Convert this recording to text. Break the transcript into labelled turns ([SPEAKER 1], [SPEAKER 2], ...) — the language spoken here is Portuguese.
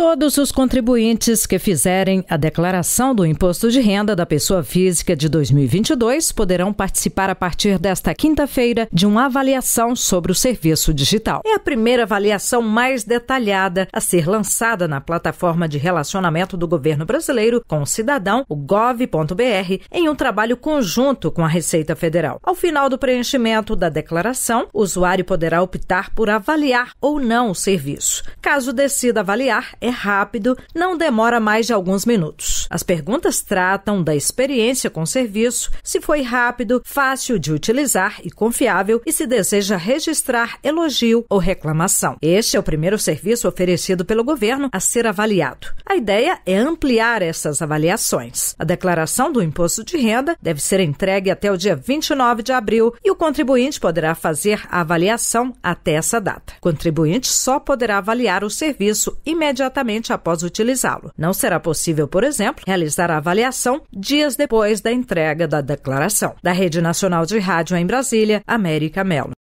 [SPEAKER 1] Todos os contribuintes que fizerem a declaração do imposto de renda da pessoa física de 2022 poderão participar a partir desta quinta-feira de uma avaliação sobre o serviço digital. É a primeira avaliação mais detalhada a ser lançada na plataforma de relacionamento do governo brasileiro com o cidadão, o gov.br, em um trabalho conjunto com a Receita Federal. Ao final do preenchimento da declaração, o usuário poderá optar por avaliar ou não o serviço. Caso decida avaliar, é rápido, não demora mais de alguns minutos. As perguntas tratam da experiência com o serviço, se foi rápido, fácil de utilizar e confiável e se deseja registrar elogio ou reclamação. Este é o primeiro serviço oferecido pelo governo a ser avaliado. A ideia é ampliar essas avaliações. A declaração do imposto de renda deve ser entregue até o dia 29 de abril e o contribuinte poderá fazer a avaliação até essa data. O contribuinte só poderá avaliar o serviço imediatamente após utilizá-lo. Não será possível, por exemplo, realizar a avaliação dias depois da entrega da declaração. Da Rede Nacional de Rádio em Brasília, América Melo.